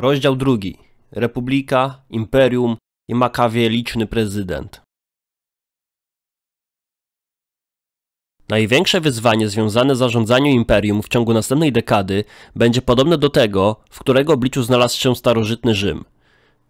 Rozdział drugi. Republika, Imperium i makawieliczny prezydent. Największe wyzwanie związane z zarządzaniem imperium w ciągu następnej dekady będzie podobne do tego, w którego obliczu znalazł się starożytny Rzym.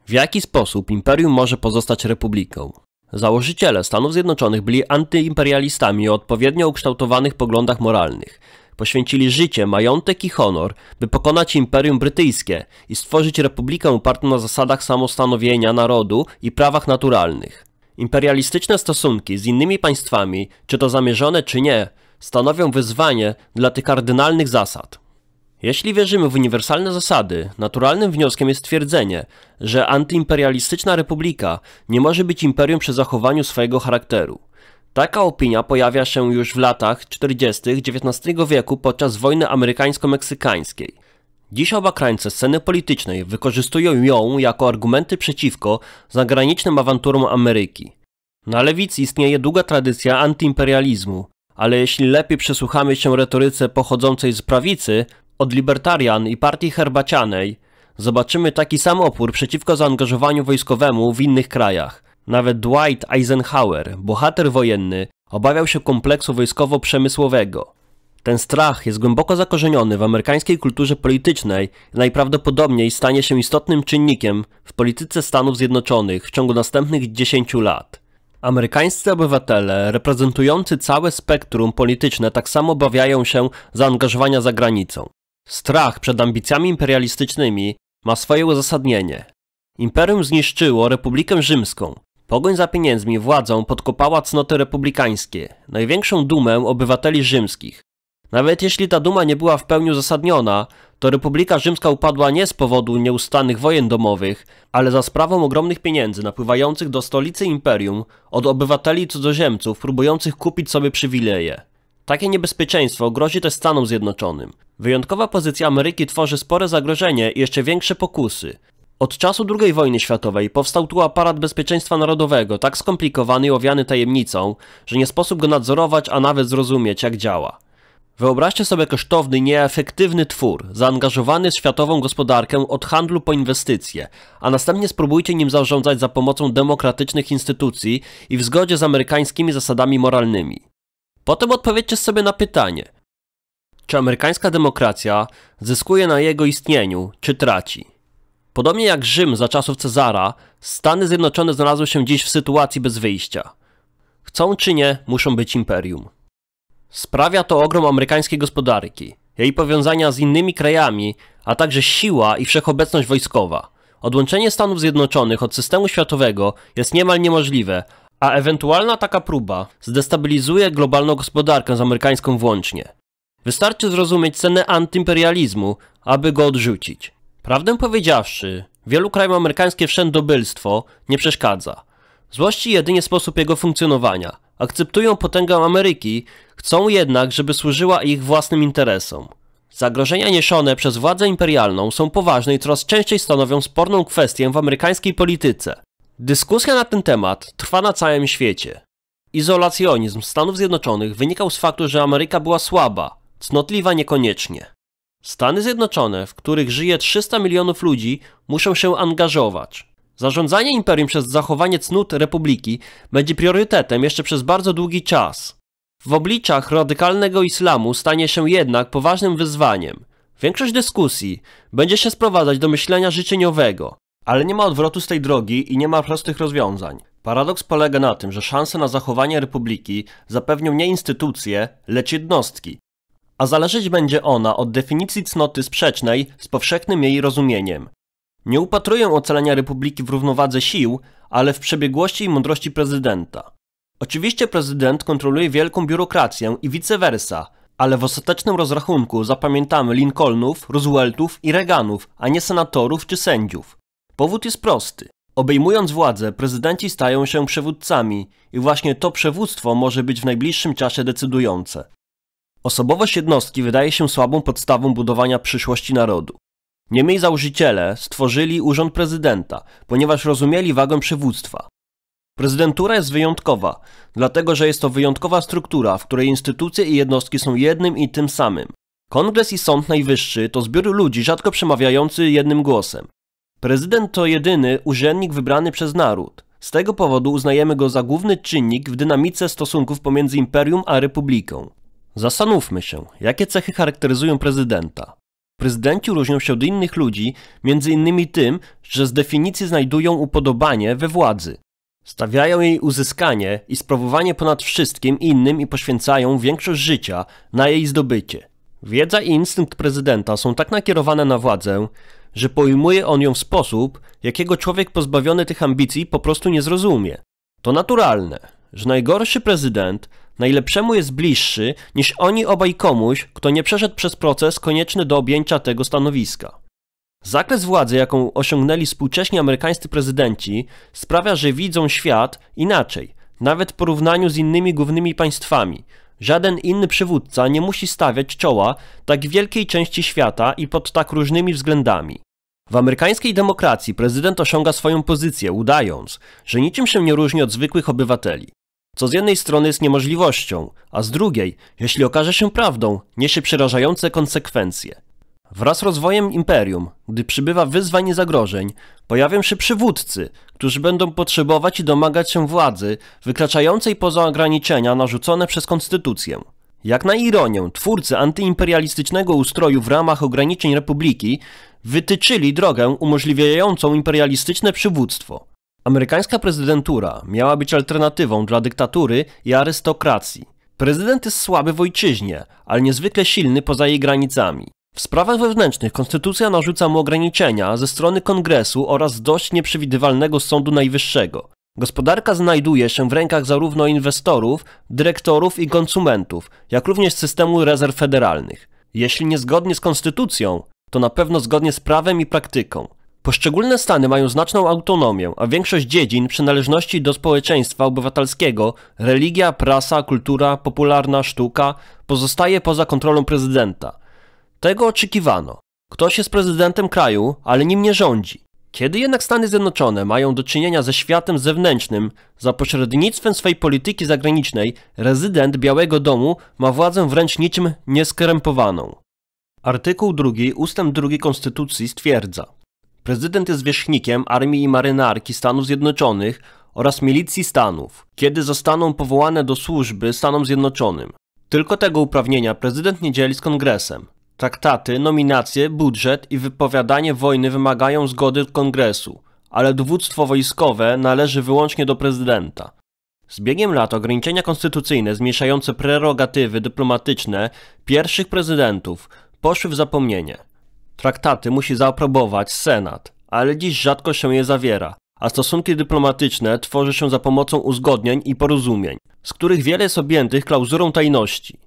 W jaki sposób imperium może pozostać republiką? Założyciele Stanów Zjednoczonych byli antyimperialistami o odpowiednio ukształtowanych poglądach moralnych poświęcili życie, majątek i honor, by pokonać Imperium Brytyjskie i stworzyć republikę opartą na zasadach samostanowienia narodu i prawach naturalnych. Imperialistyczne stosunki z innymi państwami, czy to zamierzone, czy nie, stanowią wyzwanie dla tych kardynalnych zasad. Jeśli wierzymy w uniwersalne zasady, naturalnym wnioskiem jest twierdzenie, że antyimperialistyczna republika nie może być imperium przy zachowaniu swojego charakteru. Taka opinia pojawia się już w latach 40. XIX wieku podczas wojny amerykańsko-meksykańskiej. Dziś oba krańce sceny politycznej wykorzystują ją jako argumenty przeciwko zagranicznym awanturom Ameryki. Na lewicy istnieje długa tradycja antyimperializmu, ale jeśli lepiej przesłuchamy się retoryce pochodzącej z prawicy, od libertarian i partii herbacianej, zobaczymy taki sam opór przeciwko zaangażowaniu wojskowemu w innych krajach – nawet Dwight Eisenhower, bohater wojenny, obawiał się kompleksu wojskowo-przemysłowego. Ten strach jest głęboko zakorzeniony w amerykańskiej kulturze politycznej i najprawdopodobniej stanie się istotnym czynnikiem w polityce Stanów Zjednoczonych w ciągu następnych 10 lat. Amerykańscy obywatele, reprezentujący całe spektrum polityczne, tak samo obawiają się zaangażowania za granicą. Strach przed ambicjami imperialistycznymi ma swoje uzasadnienie. Imperium zniszczyło Republikę Rzymską, Pogoń za pieniędzmi władzą podkopała cnoty republikańskie, największą dumę obywateli rzymskich. Nawet jeśli ta duma nie była w pełni uzasadniona, to Republika Rzymska upadła nie z powodu nieustannych wojen domowych, ale za sprawą ogromnych pieniędzy napływających do stolicy imperium od obywateli cudzoziemców próbujących kupić sobie przywileje. Takie niebezpieczeństwo grozi też Stanom Zjednoczonym. Wyjątkowa pozycja Ameryki tworzy spore zagrożenie i jeszcze większe pokusy – od czasu II wojny światowej powstał tu aparat bezpieczeństwa narodowego, tak skomplikowany i owiany tajemnicą, że nie sposób go nadzorować, a nawet zrozumieć, jak działa. Wyobraźcie sobie kosztowny, nieefektywny twór, zaangażowany w światową gospodarkę od handlu po inwestycje, a następnie spróbujcie nim zarządzać za pomocą demokratycznych instytucji i w zgodzie z amerykańskimi zasadami moralnymi. Potem odpowiedzcie sobie na pytanie – czy amerykańska demokracja zyskuje na jego istnieniu, czy traci? Podobnie jak Rzym za czasów Cezara, Stany Zjednoczone znalazły się dziś w sytuacji bez wyjścia. Chcą czy nie, muszą być imperium. Sprawia to ogrom amerykańskiej gospodarki, jej powiązania z innymi krajami, a także siła i wszechobecność wojskowa. Odłączenie Stanów Zjednoczonych od systemu światowego jest niemal niemożliwe, a ewentualna taka próba zdestabilizuje globalną gospodarkę z amerykańską włącznie. Wystarczy zrozumieć cenę antyimperializmu, aby go odrzucić. Prawdę powiedziawszy, wielu krajom amerykańskie wszędobylstwo nie przeszkadza. Złości jedynie sposób jego funkcjonowania. Akceptują potęgę Ameryki, chcą jednak, żeby służyła ich własnym interesom. Zagrożenia niesione przez władzę imperialną są poważne i coraz częściej stanowią sporną kwestię w amerykańskiej polityce. Dyskusja na ten temat trwa na całym świecie. Izolacjonizm Stanów Zjednoczonych wynikał z faktu, że Ameryka była słaba, cnotliwa niekoniecznie. Stany Zjednoczone, w których żyje 300 milionów ludzi, muszą się angażować. Zarządzanie imperium przez zachowanie cnót republiki będzie priorytetem jeszcze przez bardzo długi czas. W obliczach radykalnego islamu stanie się jednak poważnym wyzwaniem. Większość dyskusji będzie się sprowadzać do myślenia życzeniowego, ale nie ma odwrotu z tej drogi i nie ma prostych rozwiązań. Paradoks polega na tym, że szanse na zachowanie republiki zapewnią nie instytucje, lecz jednostki, a zależeć będzie ona od definicji cnoty sprzecznej z powszechnym jej rozumieniem. Nie upatruję ocalenia republiki w równowadze sił, ale w przebiegłości i mądrości prezydenta. Oczywiście prezydent kontroluje wielką biurokrację i vice versa, ale w ostatecznym rozrachunku zapamiętamy Lincolnów, Rooseveltów i Reaganów, a nie senatorów czy sędziów. Powód jest prosty. Obejmując władzę, prezydenci stają się przywódcami i właśnie to przywództwo może być w najbliższym czasie decydujące. Osobowość jednostki wydaje się słabą podstawą budowania przyszłości narodu. Niemniej założyciele stworzyli urząd prezydenta, ponieważ rozumieli wagę przywództwa. Prezydentura jest wyjątkowa, dlatego że jest to wyjątkowa struktura, w której instytucje i jednostki są jednym i tym samym. Kongres i Sąd Najwyższy to zbiór ludzi rzadko przemawiający jednym głosem. Prezydent to jedyny urzędnik wybrany przez naród. Z tego powodu uznajemy go za główny czynnik w dynamice stosunków pomiędzy imperium a republiką. Zastanówmy się, jakie cechy charakteryzują prezydenta. Prezydenci różnią się od innych ludzi między innymi tym, że z definicji znajdują upodobanie we władzy. Stawiają jej uzyskanie i sprawowanie ponad wszystkim innym i poświęcają większość życia na jej zdobycie. Wiedza i instynkt prezydenta są tak nakierowane na władzę, że pojmuje on ją w sposób, jakiego człowiek pozbawiony tych ambicji po prostu nie zrozumie. To naturalne, że najgorszy prezydent najlepszemu jest bliższy niż oni obaj komuś, kto nie przeszedł przez proces konieczny do objęcia tego stanowiska. Zakres władzy, jaką osiągnęli współcześni amerykańscy prezydenci, sprawia, że widzą świat inaczej, nawet w porównaniu z innymi głównymi państwami. Żaden inny przywódca nie musi stawiać czoła tak wielkiej części świata i pod tak różnymi względami. W amerykańskiej demokracji prezydent osiąga swoją pozycję, udając, że niczym się nie różni od zwykłych obywateli co z jednej strony jest niemożliwością, a z drugiej, jeśli okaże się prawdą, niesie przerażające konsekwencje. Wraz z rozwojem imperium, gdy przybywa wyzwań i zagrożeń, pojawią się przywódcy, którzy będą potrzebować i domagać się władzy wykraczającej poza ograniczenia narzucone przez konstytucję. Jak na ironię, twórcy antyimperialistycznego ustroju w ramach ograniczeń republiki wytyczyli drogę umożliwiającą imperialistyczne przywództwo. Amerykańska prezydentura miała być alternatywą dla dyktatury i arystokracji. Prezydent jest słaby w ojczyźnie, ale niezwykle silny poza jej granicami. W sprawach wewnętrznych konstytucja narzuca mu ograniczenia ze strony kongresu oraz dość nieprzewidywalnego Sądu Najwyższego. Gospodarka znajduje się w rękach zarówno inwestorów, dyrektorów i konsumentów, jak również systemu rezerw federalnych. Jeśli nie zgodnie z konstytucją, to na pewno zgodnie z prawem i praktyką. Poszczególne stany mają znaczną autonomię, a większość dziedzin przynależności do społeczeństwa obywatelskiego, religia, prasa, kultura, popularna sztuka pozostaje poza kontrolą prezydenta. Tego oczekiwano. Ktoś jest prezydentem kraju, ale nim nie rządzi. Kiedy jednak Stany Zjednoczone mają do czynienia ze światem zewnętrznym, za pośrednictwem swej polityki zagranicznej, rezydent Białego Domu ma władzę wręcz niczym nieskrępowaną. Artykuł 2 ustęp 2 Konstytucji stwierdza Prezydent jest wierzchnikiem Armii i Marynarki Stanów Zjednoczonych oraz Milicji Stanów, kiedy zostaną powołane do służby Stanom Zjednoczonym. Tylko tego uprawnienia prezydent nie dzieli z Kongresem. Traktaty, nominacje, budżet i wypowiadanie wojny wymagają zgody Kongresu, ale dowództwo wojskowe należy wyłącznie do prezydenta. Z biegiem lat ograniczenia konstytucyjne zmniejszające prerogatywy dyplomatyczne pierwszych prezydentów poszły w zapomnienie. Traktaty musi zaaprobować Senat, ale dziś rzadko się je zawiera, a stosunki dyplomatyczne tworzy się za pomocą uzgodnień i porozumień, z których wiele jest objętych klauzurą tajności.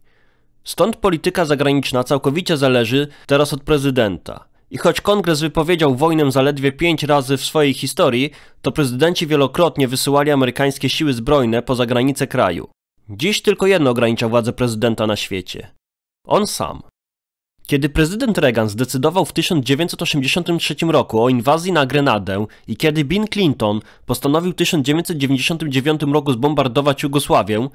Stąd polityka zagraniczna całkowicie zależy teraz od prezydenta. I choć kongres wypowiedział wojnę zaledwie pięć razy w swojej historii, to prezydenci wielokrotnie wysyłali amerykańskie siły zbrojne poza granice kraju. Dziś tylko jedno ogranicza władzę prezydenta na świecie. On sam. Kiedy prezydent Reagan zdecydował w 1983 roku o inwazji na Grenadę i kiedy Bill Clinton postanowił w 1999 roku zbombardować Jugosławię,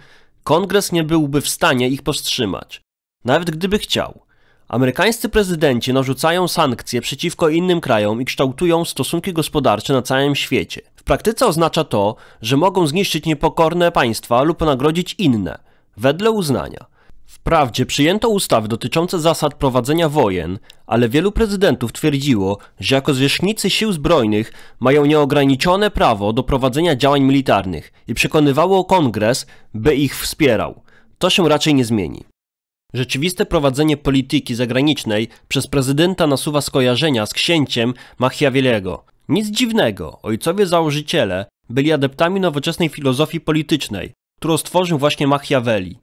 kongres nie byłby w stanie ich powstrzymać, nawet gdyby chciał. Amerykańscy prezydenci narzucają sankcje przeciwko innym krajom i kształtują stosunki gospodarcze na całym świecie. W praktyce oznacza to, że mogą zniszczyć niepokorne państwa lub nagrodzić inne, wedle uznania. Wprawdzie przyjęto ustawy dotyczące zasad prowadzenia wojen, ale wielu prezydentów twierdziło, że jako zwierzchnicy sił zbrojnych mają nieograniczone prawo do prowadzenia działań militarnych i przekonywało kongres, by ich wspierał. To się raczej nie zmieni. Rzeczywiste prowadzenie polityki zagranicznej przez prezydenta nasuwa skojarzenia z księciem Machiavelliego. Nic dziwnego, ojcowie założyciele byli adeptami nowoczesnej filozofii politycznej, którą stworzył właśnie Machiavelli.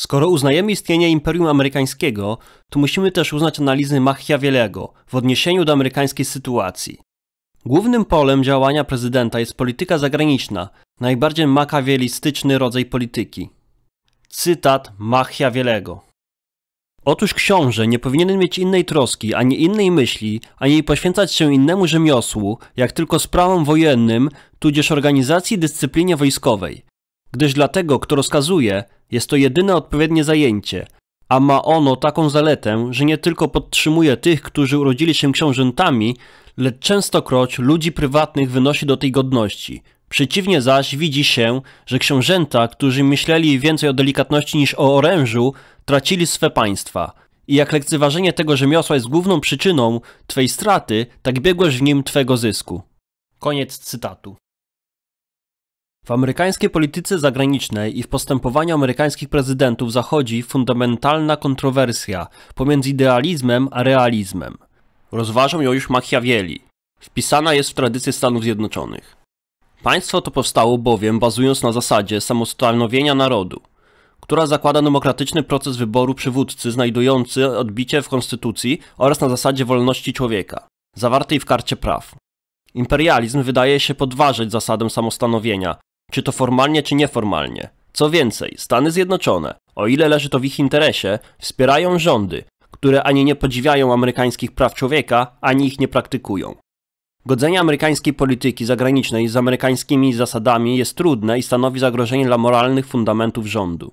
Skoro uznajemy istnienie Imperium Amerykańskiego, to musimy też uznać analizy Machiavelliego w odniesieniu do amerykańskiej sytuacji. Głównym polem działania prezydenta jest polityka zagraniczna, najbardziej makawielistyczny rodzaj polityki. Cytat Machiavelliego. Otóż książę nie powinien mieć innej troski, ani innej myśli, ani poświęcać się innemu rzemiosłu, jak tylko sprawom wojennym, tudzież organizacji dyscyplinie wojskowej gdyż dla tego, kto rozkazuje, jest to jedyne odpowiednie zajęcie, a ma ono taką zaletę, że nie tylko podtrzymuje tych, którzy urodzili się książętami, lecz częstokroć ludzi prywatnych wynosi do tej godności. Przeciwnie zaś widzi się, że książęta, którzy myśleli więcej o delikatności niż o orężu, tracili swe państwa. I jak lekceważenie tego rzemiosła jest główną przyczyną Twej straty, tak biegłeś w nim Twego zysku. Koniec cytatu. W amerykańskiej polityce zagranicznej i w postępowaniu amerykańskich prezydentów zachodzi fundamentalna kontrowersja pomiędzy idealizmem a realizmem. Rozważą ją już Machiavelli. Wpisana jest w tradycję Stanów Zjednoczonych. Państwo to powstało bowiem bazując na zasadzie samostanowienia narodu, która zakłada demokratyczny proces wyboru przywódcy znajdujący odbicie w konstytucji oraz na zasadzie wolności człowieka, zawartej w karcie praw. Imperializm wydaje się podważać zasadę samostanowienia, czy to formalnie, czy nieformalnie. Co więcej, Stany Zjednoczone, o ile leży to w ich interesie, wspierają rządy, które ani nie podziwiają amerykańskich praw człowieka, ani ich nie praktykują. Godzenie amerykańskiej polityki zagranicznej z amerykańskimi zasadami jest trudne i stanowi zagrożenie dla moralnych fundamentów rządu.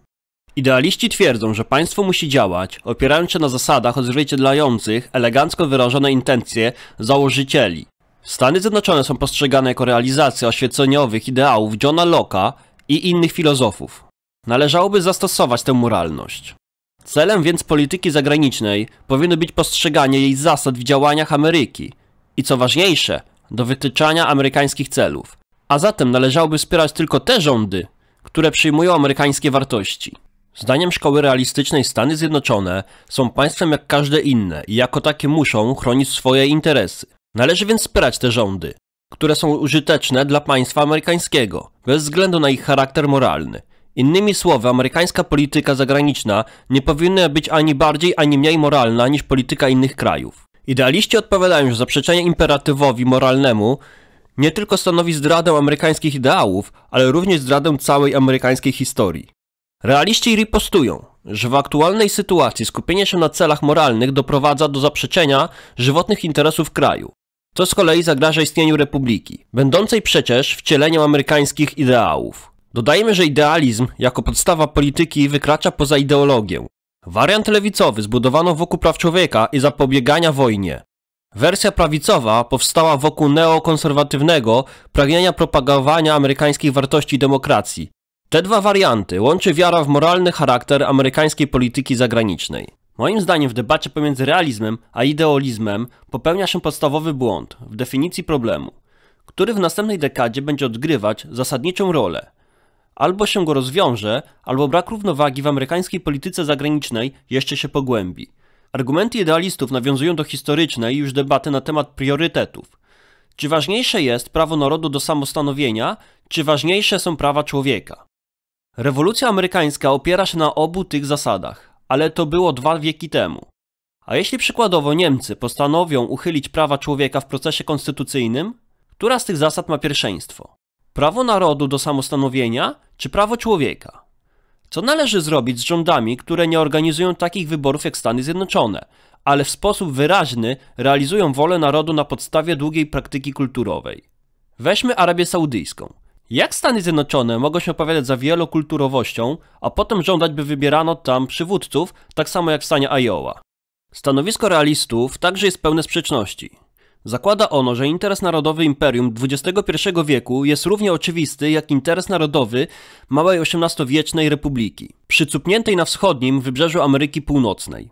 Idealiści twierdzą, że państwo musi działać, opierając się na zasadach odzwierciedlających elegancko wyrażone intencje założycieli, Stany Zjednoczone są postrzegane jako realizacja oświeceniowych ideałów Johna Locke'a i innych filozofów. Należałoby zastosować tę moralność. Celem więc polityki zagranicznej powinno być postrzeganie jej zasad w działaniach Ameryki i co ważniejsze, do wytyczania amerykańskich celów. A zatem należałoby wspierać tylko te rządy, które przyjmują amerykańskie wartości. Zdaniem szkoły realistycznej Stany Zjednoczone są państwem jak każde inne i jako takie muszą chronić swoje interesy. Należy więc wspierać te rządy, które są użyteczne dla państwa amerykańskiego, bez względu na ich charakter moralny. Innymi słowy, amerykańska polityka zagraniczna nie powinna być ani bardziej, ani mniej moralna niż polityka innych krajów. Idealiści odpowiadają, że zaprzeczenie imperatywowi moralnemu nie tylko stanowi zdradę amerykańskich ideałów, ale również zdradę całej amerykańskiej historii. Realiści ripostują, że w aktualnej sytuacji skupienie się na celach moralnych doprowadza do zaprzeczenia żywotnych interesów kraju co z kolei zagraża istnieniu republiki, będącej przecież wcieleniem amerykańskich ideałów. Dodajmy, że idealizm jako podstawa polityki wykracza poza ideologię. Wariant lewicowy zbudowano wokół praw człowieka i zapobiegania wojnie. Wersja prawicowa powstała wokół neokonserwatywnego pragnienia propagowania amerykańskich wartości demokracji. Te dwa warianty łączy wiara w moralny charakter amerykańskiej polityki zagranicznej. Moim zdaniem w debacie pomiędzy realizmem a idealizmem popełnia się podstawowy błąd w definicji problemu, który w następnej dekadzie będzie odgrywać zasadniczą rolę. Albo się go rozwiąże, albo brak równowagi w amerykańskiej polityce zagranicznej jeszcze się pogłębi. Argumenty idealistów nawiązują do historycznej już debaty na temat priorytetów. Czy ważniejsze jest prawo narodu do samostanowienia, czy ważniejsze są prawa człowieka? Rewolucja amerykańska opiera się na obu tych zasadach ale to było dwa wieki temu. A jeśli przykładowo Niemcy postanowią uchylić prawa człowieka w procesie konstytucyjnym, która z tych zasad ma pierwszeństwo? Prawo narodu do samostanowienia czy prawo człowieka? Co należy zrobić z rządami, które nie organizują takich wyborów jak Stany Zjednoczone, ale w sposób wyraźny realizują wolę narodu na podstawie długiej praktyki kulturowej? Weźmy Arabię Saudyjską – jak Stany Zjednoczone mogą się opowiadać za wielokulturowością, a potem żądać, by wybierano tam przywódców, tak samo jak w stanie Iowa? Stanowisko realistów także jest pełne sprzeczności. Zakłada ono, że interes narodowy imperium XXI wieku jest równie oczywisty jak interes narodowy małej XVIII-wiecznej republiki, przycupniętej na wschodnim wybrzeżu Ameryki Północnej.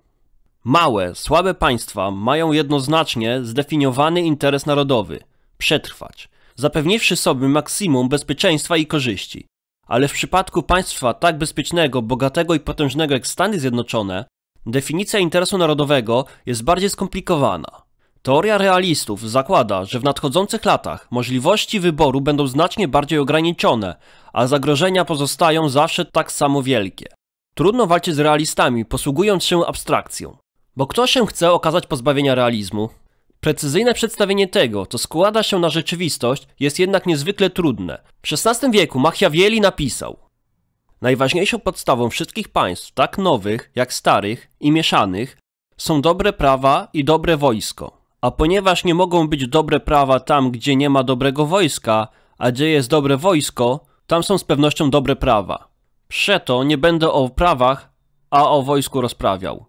Małe, słabe państwa mają jednoznacznie zdefiniowany interes narodowy – przetrwać – zapewniwszy sobie maksimum bezpieczeństwa i korzyści. Ale w przypadku państwa tak bezpiecznego, bogatego i potężnego jak Stany Zjednoczone, definicja interesu narodowego jest bardziej skomplikowana. Teoria realistów zakłada, że w nadchodzących latach możliwości wyboru będą znacznie bardziej ograniczone, a zagrożenia pozostają zawsze tak samo wielkie. Trudno walczyć z realistami, posługując się abstrakcją. Bo kto się chce okazać pozbawienia realizmu? Precyzyjne przedstawienie tego, co składa się na rzeczywistość, jest jednak niezwykle trudne. W XVI wieku Machiavelli napisał Najważniejszą podstawą wszystkich państw, tak nowych, jak starych i mieszanych, są dobre prawa i dobre wojsko. A ponieważ nie mogą być dobre prawa tam, gdzie nie ma dobrego wojska, a gdzie jest dobre wojsko, tam są z pewnością dobre prawa. Przeto nie będę o prawach, a o wojsku rozprawiał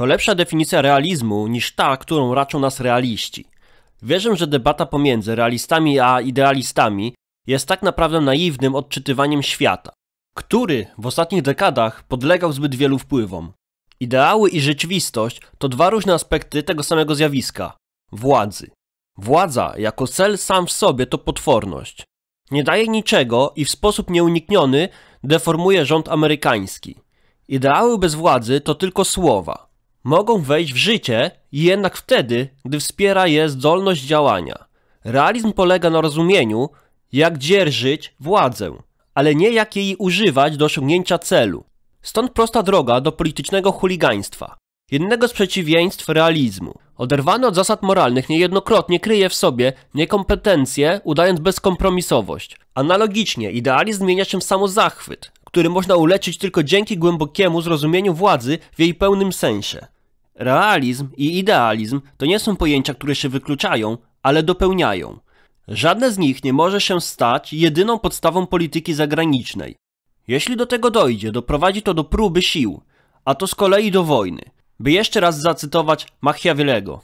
to lepsza definicja realizmu niż ta, którą raczą nas realiści. Wierzę, że debata pomiędzy realistami a idealistami jest tak naprawdę naiwnym odczytywaniem świata, który w ostatnich dekadach podlegał zbyt wielu wpływom. Ideały i rzeczywistość to dwa różne aspekty tego samego zjawiska władzy. Władza jako cel sam w sobie to potworność. Nie daje niczego i w sposób nieunikniony deformuje rząd amerykański. Ideały bez władzy to tylko słowa mogą wejść w życie jednak wtedy, gdy wspiera je zdolność działania. Realizm polega na rozumieniu, jak dzierżyć władzę, ale nie jak jej używać do osiągnięcia celu. Stąd prosta droga do politycznego chuligaństwa, jednego z przeciwieństw realizmu. Oderwany od zasad moralnych niejednokrotnie kryje w sobie niekompetencję, udając bezkompromisowość. Analogicznie, idealizm zmienia się w samozachwyt, który można uleczyć tylko dzięki głębokiemu zrozumieniu władzy w jej pełnym sensie. Realizm i idealizm to nie są pojęcia, które się wykluczają, ale dopełniają. Żadne z nich nie może się stać jedyną podstawą polityki zagranicznej. Jeśli do tego dojdzie, doprowadzi to do próby sił, a to z kolei do wojny, by jeszcze raz zacytować Machiavellego.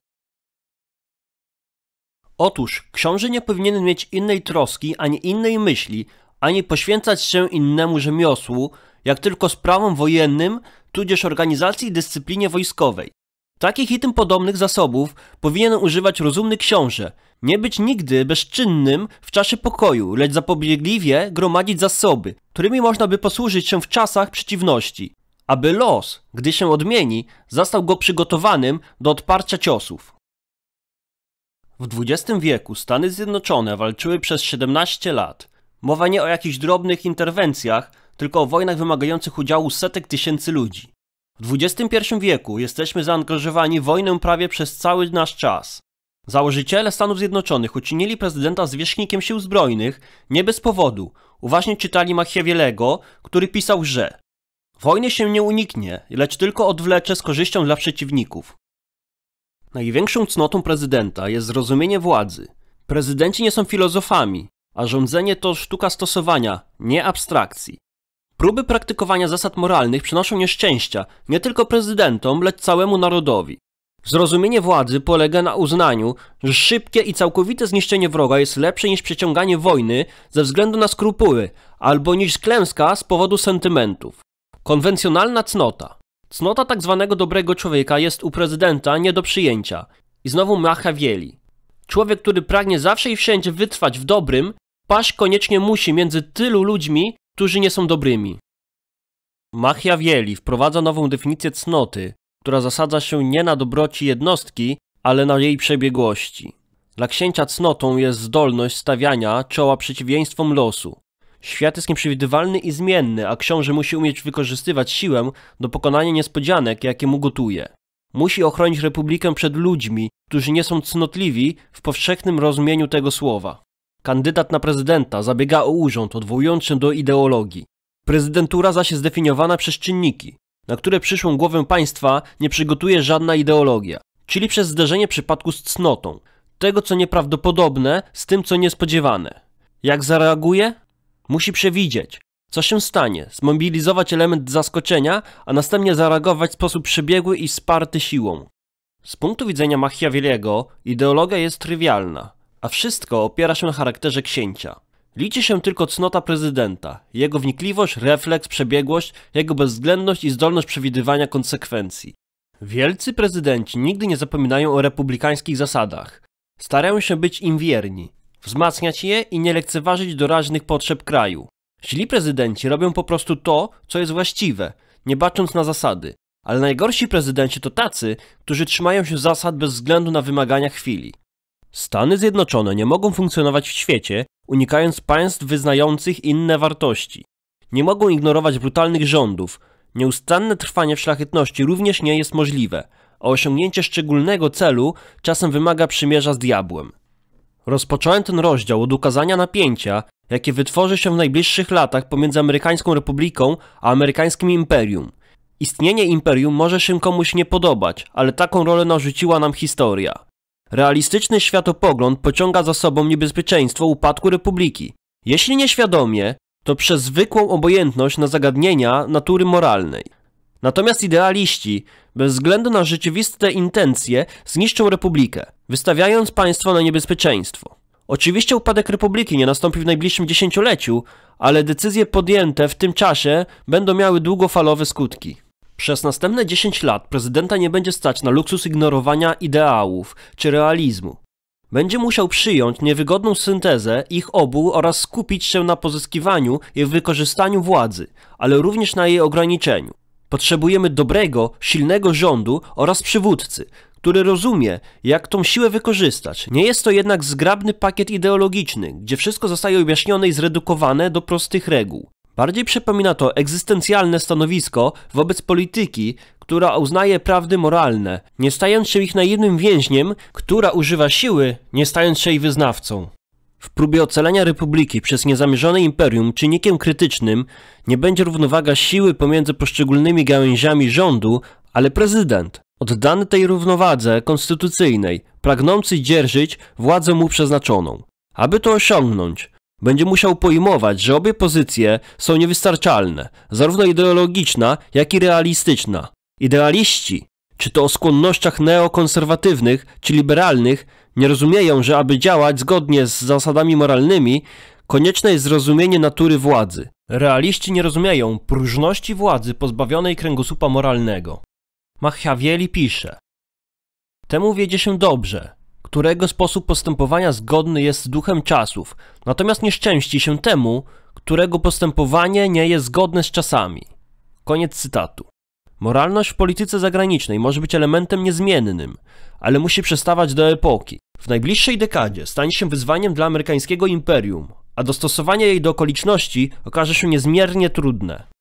Otóż książę nie powinien mieć innej troski ani innej myśli, ani poświęcać się innemu rzemiosłu, jak tylko sprawom wojennym, tudzież organizacji i dyscyplinie wojskowej. Takich i tym podobnych zasobów powinien używać rozumny książę, nie być nigdy bezczynnym w czasie pokoju, lecz zapobiegliwie gromadzić zasoby, którymi można by posłużyć się w czasach przeciwności, aby los, gdy się odmieni, zastał go przygotowanym do odparcia ciosów. W XX wieku Stany Zjednoczone walczyły przez 17 lat – Mowa nie o jakichś drobnych interwencjach, tylko o wojnach wymagających udziału setek tysięcy ludzi. W XXI wieku jesteśmy zaangażowani w wojnę prawie przez cały nasz czas. Założyciele Stanów Zjednoczonych uczynili prezydenta zwierzchnikiem sił zbrojnych nie bez powodu. Uważnie czytali Machiavellego, który pisał, że Wojny się nie uniknie, lecz tylko odwlecze z korzyścią dla przeciwników. Największą cnotą prezydenta jest zrozumienie władzy. Prezydenci nie są filozofami, a rządzenie to sztuka stosowania, nie abstrakcji. Próby praktykowania zasad moralnych przynoszą nieszczęścia nie tylko prezydentom, lecz całemu narodowi. Zrozumienie władzy polega na uznaniu, że szybkie i całkowite zniszczenie wroga jest lepsze niż przeciąganie wojny ze względu na skrupuły, albo niż klęska z powodu sentymentów. Konwencjonalna cnota. Cnota tak zwanego dobrego człowieka jest u prezydenta nie do przyjęcia. I znowu Machiavelli. Człowiek, który pragnie zawsze i wszędzie wytrwać w dobrym, paść koniecznie musi między tylu ludźmi, którzy nie są dobrymi. Machiavelli wprowadza nową definicję cnoty, która zasadza się nie na dobroci jednostki, ale na jej przebiegłości. Dla księcia cnotą jest zdolność stawiania czoła przeciwieństwom losu. Świat jest nieprzewidywalny i zmienny, a książę musi umieć wykorzystywać siłę do pokonania niespodzianek, jakie mu gotuje. Musi ochronić republikę przed ludźmi, którzy nie są cnotliwi w powszechnym rozumieniu tego słowa. Kandydat na prezydenta zabiega o urząd odwołujący się do ideologii. Prezydentura zaś jest definiowana przez czynniki, na które przyszłą głowę państwa nie przygotuje żadna ideologia, czyli przez zderzenie przypadku z cnotą, tego co nieprawdopodobne z tym co niespodziewane. Jak zareaguje? Musi przewidzieć, co się stanie, zmobilizować element zaskoczenia, a następnie zareagować w sposób przebiegły i sparty siłą. Z punktu widzenia Machiavelliego ideologia jest trywialna a wszystko opiera się na charakterze księcia. Liczy się tylko cnota prezydenta, jego wnikliwość, refleks, przebiegłość, jego bezwzględność i zdolność przewidywania konsekwencji. Wielcy prezydenci nigdy nie zapominają o republikańskich zasadach. Starają się być im wierni, wzmacniać je i nie lekceważyć doraźnych potrzeb kraju. Źli prezydenci robią po prostu to, co jest właściwe, nie bacząc na zasady. Ale najgorsi prezydenci to tacy, którzy trzymają się zasad bez względu na wymagania chwili. Stany Zjednoczone nie mogą funkcjonować w świecie, unikając państw wyznających inne wartości. Nie mogą ignorować brutalnych rządów. Nieustanne trwanie w szlachetności również nie jest możliwe, a osiągnięcie szczególnego celu czasem wymaga przymierza z diabłem. Rozpocząłem ten rozdział od ukazania napięcia, jakie wytworzy się w najbliższych latach pomiędzy Amerykańską Republiką a amerykańskim imperium. Istnienie imperium może się komuś nie podobać, ale taką rolę narzuciła nam historia. Realistyczny światopogląd pociąga za sobą niebezpieczeństwo upadku republiki. Jeśli nieświadomie, to przez zwykłą obojętność na zagadnienia natury moralnej. Natomiast idealiści, bez względu na rzeczywiste intencje, zniszczą republikę, wystawiając państwo na niebezpieczeństwo. Oczywiście upadek republiki nie nastąpi w najbliższym dziesięcioleciu, ale decyzje podjęte w tym czasie będą miały długofalowe skutki. Przez następne 10 lat prezydenta nie będzie stać na luksus ignorowania ideałów czy realizmu. Będzie musiał przyjąć niewygodną syntezę ich obu oraz skupić się na pozyskiwaniu i wykorzystaniu władzy, ale również na jej ograniczeniu. Potrzebujemy dobrego, silnego rządu oraz przywódcy, który rozumie, jak tą siłę wykorzystać. Nie jest to jednak zgrabny pakiet ideologiczny, gdzie wszystko zostaje objaśnione i zredukowane do prostych reguł. Bardziej przypomina to egzystencjalne stanowisko wobec polityki, która uznaje prawdy moralne, nie stając się ich naiwnym więźniem, która używa siły, nie stając się jej wyznawcą. W próbie ocalenia republiki przez niezamierzone imperium czynnikiem krytycznym nie będzie równowaga siły pomiędzy poszczególnymi gałęziami rządu, ale prezydent, oddany tej równowadze konstytucyjnej, pragnący dzierżyć władzę mu przeznaczoną. Aby to osiągnąć, będzie musiał pojmować, że obie pozycje są niewystarczalne, zarówno ideologiczna, jak i realistyczna. Idealiści, czy to o skłonnościach neokonserwatywnych czy liberalnych, nie rozumieją, że aby działać zgodnie z zasadami moralnymi, konieczne jest zrozumienie natury władzy. Realiści nie rozumieją próżności władzy pozbawionej kręgosłupa moralnego. Machiavelli pisze Temu wiedzie się dobrze, którego sposób postępowania zgodny jest z duchem czasów, natomiast nie szczęści się temu, którego postępowanie nie jest zgodne z czasami. Koniec cytatu. Moralność w polityce zagranicznej może być elementem niezmiennym, ale musi przestawać do epoki. W najbliższej dekadzie stanie się wyzwaniem dla amerykańskiego imperium, a dostosowanie jej do okoliczności okaże się niezmiernie trudne.